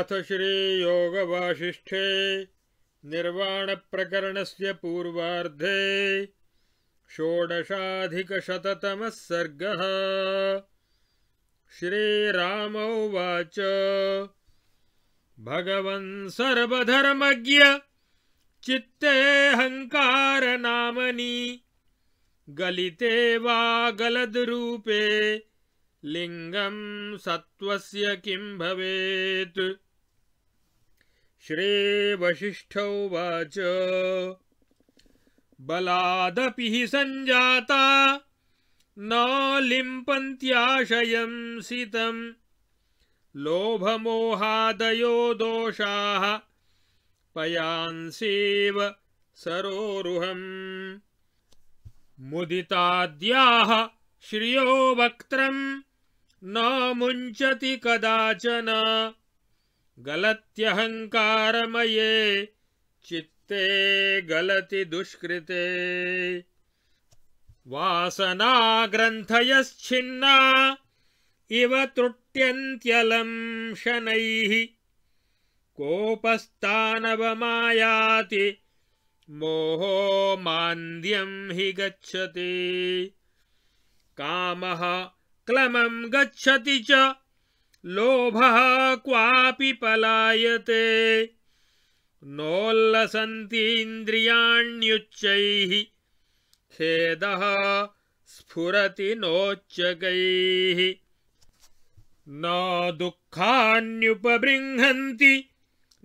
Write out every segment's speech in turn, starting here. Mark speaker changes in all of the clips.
Speaker 1: अथ श्रीयोगवासिष्ठे निर्वाणप्रकरणस्य पूर्वार्धे षोडशाधिकशततमः सर्गः श्रीराम उवाच भगवन् सर्वधर्मज्ञ चित्तेऽहङ्कारनामनि गलिते वा गलद्रूपे लिङ्गं सत्त्वस्य किं भवेत् श्रीवशिष्ठ उवाच बलादपि हि सञ्जाता न लिम्पन्त्याशयं सितम् लोभमोहादयो दोषाः पयांसेव सरोरुहम् मुदिताद्याः श्रियो वक्त्रम् न मुञ्चति कदाचन गलत्यहङ्कारमये चित्ते गलति दुष्कृते वासनाग्रन्थयश्छिन्ना इव त्रुट्यन्त्यलं शनैः कोपस्तानवमायाति मोहो मान्द्यं हि गच्छति कामः क्लमं गच्छति च लोभः क्वापि पलायते नोल्लसन्तीन्द्रियाण्युच्चैः खेदः स्फुरति नोच्चकैः न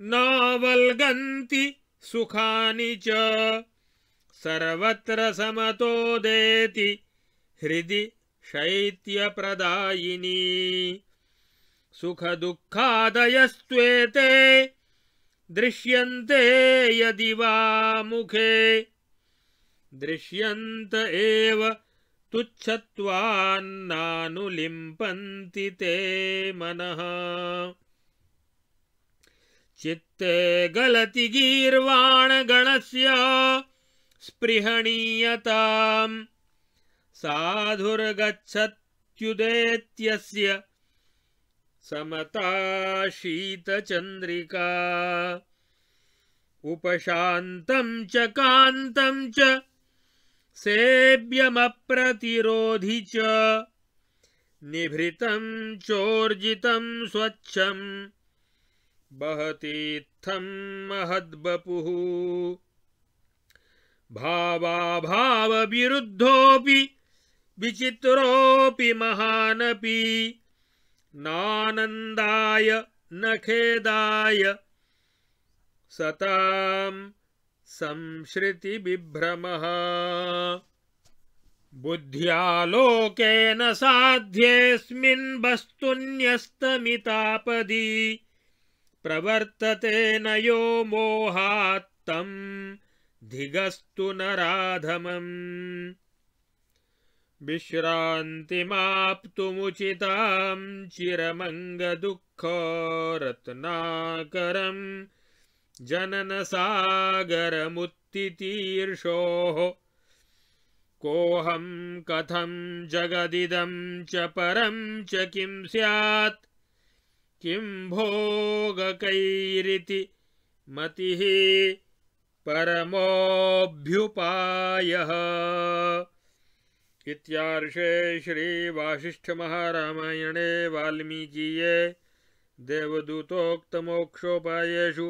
Speaker 1: न वल्गन्ति सुखानि च सर्वत्र देति, हृदि शैत्यप्रदायिनी सुखदुःखादयस्त्वेते दृश्यन्ते यदि वा मुखे दृश्यन्त एव तुच्छत्वान्नानुलिम्पन्ति ते मनः चित्ते गलति गीर्वाणगणस्य स्पृहणीयताम् साधुर्गच्छत्युदेत्यस्य समता शीतचन्द्रिका उपशान्तं च कान्तं च सेव्यमप्रतिरोधि च निभृतं चोर्जितं स्वच्छम् महती महद्बपुः महद्वपुः भावाभावविरुद्धोऽपि विचित्रोऽपि महानपि नानन्दाय न खेदाय सताम् संश्रितिबिभ्रमः बुद्ध्यालोकेन प्रवर्तते प्रवर्ततेन यो मोहात्तम् धिगस्तु न विश्रान्तिमाप्तुमुचिताम् चिरमङ्गदुःखो रत्नाकरम् सागर कोऽहं कथं जगदिदं जगदीद परं च किं स्यात् किं भोगकैरिति मति परमोऽभ्युपायः इत्यार्षे श्रीवासिष्ठमहारामायणे वाल्मीकीये देवदूतोक्तमोक्षोपायेषु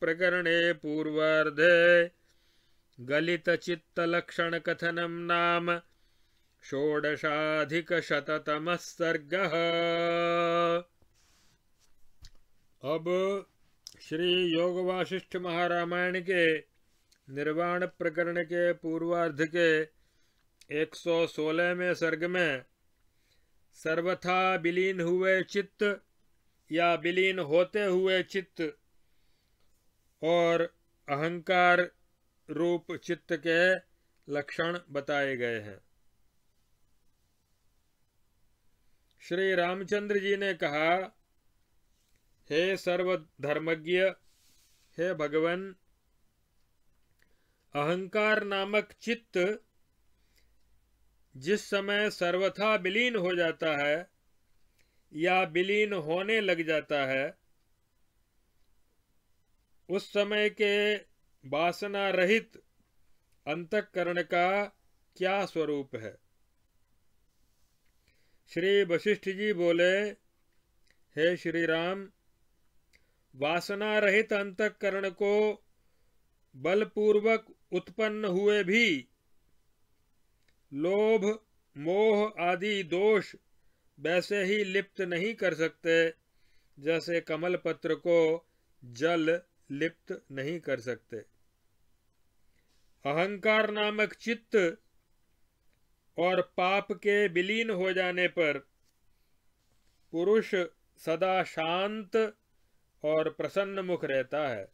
Speaker 1: प्रकरणे पूर्वार्धे गलितचित्तलक्षणकथनं नाम षोडशाधिकशततमः सर्गः अब श्री योग वासिष्ठ महारामायण के निर्वाण प्रकरण के पूर्वार्ध के एक सौ सोलह में सर्ग में सर्वथा विलीन हुए चित्त या विलीन होते हुए चित्त और अहंकार रूप चित्त के लक्षण बताए गए हैं श्री रामचंद्र जी ने कहा हे सर्वधर्मज्ञ हे भगवान अहंकार नामक चित्त जिस समय सर्वथा विलीन हो जाता है या विलीन होने लग जाता है उस समय के वासना रहित अंतकरण का क्या स्वरूप है श्री वशिष्ठ जी बोले हे श्री राम वासना रहित अंतकरण को बलपूर्वक उत्पन्न हुए भी लोभ मोह आदि दोष वैसे ही लिप्त नहीं कर सकते जैसे कमल पत्र को जल लिप्त नहीं कर सकते अहंकार नामक चित्त और पाप के विलीन हो जाने पर पुरुष सदा शांत और प्रसन्न मुख रहता है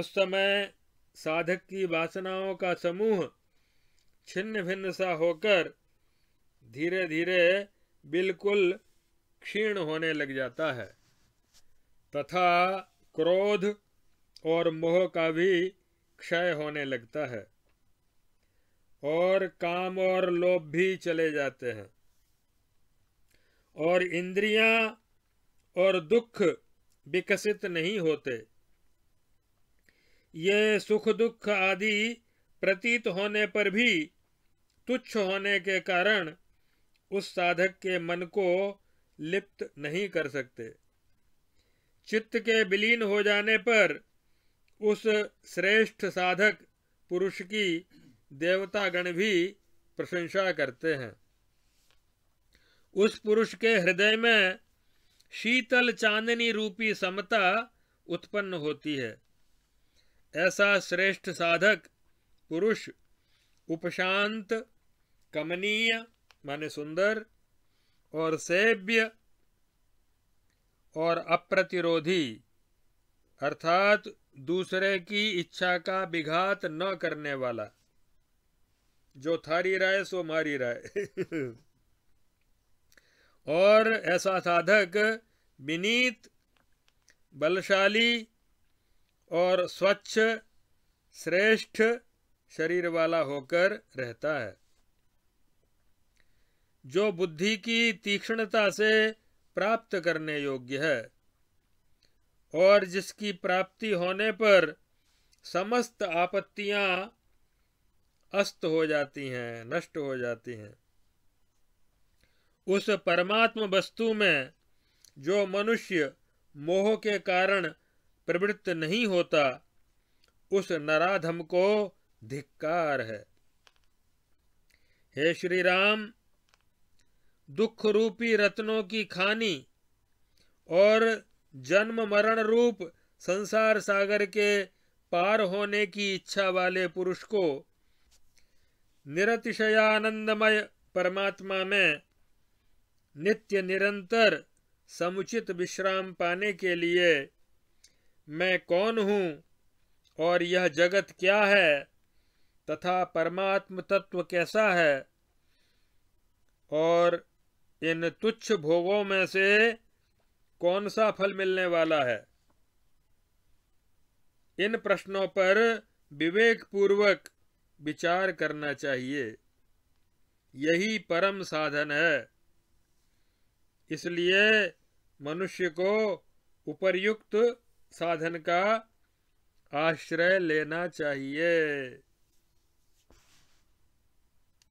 Speaker 1: उस समय साधक की वासनाओं का समूह छिन्न भिन्न सा होकर धीरे धीरे बिल्कुल क्षीण होने लग जाता है तथा क्रोध और मोह का भी क्षय होने लगता है और काम और लोभ भी चले जाते हैं और इंद्रियां और दुख विकसित नहीं होते ये सुख दुख आदि प्रतीत होने पर भी तुच्छ होने के कारण उस साधक के मन को लिप्त नहीं कर सकते चित्त के विलीन हो जाने पर उस श्रेष्ठ साधक पुरुष की देवतागण भी प्रशंसा करते हैं उस पुरुष के हृदय में शीतल चांदनी रूपी समता उत्पन्न होती है ऐसा श्रेष्ठ साधक पुरुष उपशांत कमनीय माने सुंदर और सेव्य और अप्रतिरोधी अर्थात दूसरे की इच्छा का विघात न करने वाला जो थारी राय सो मारी राय और ऐसा साधक विनीत बलशाली और स्वच्छ श्रेष्ठ शरीर वाला होकर रहता है जो बुद्धि की तीक्ष्णता से प्राप्त करने योग्य है और जिसकी प्राप्ति होने पर समस्त आपत्तियां अस्त हो जाती हैं नष्ट हो जाती हैं उस परमात्म वस्तु में जो मनुष्य मोह के कारण प्रवृत्त नहीं होता उस नराधम को धिक्कार है हे श्री राम दुख रूपी रत्नों की खानी और जन्म मरण रूप संसार सागर के पार होने की इच्छा वाले पुरुष को निरतिशयानंदमय परमात्मा में नित्य निरंतर समुचित विश्राम पाने के लिए मैं कौन हूँ और यह जगत क्या है तथा परमात्म तत्व कैसा है और इन तुच्छ भोगों में से कौन सा फल मिलने वाला है इन प्रश्नों पर विवेक पूर्वक विचार करना चाहिए यही परम साधन है इसलिए मनुष्य को उपर्युक्त साधन का आश्रय लेना चाहिए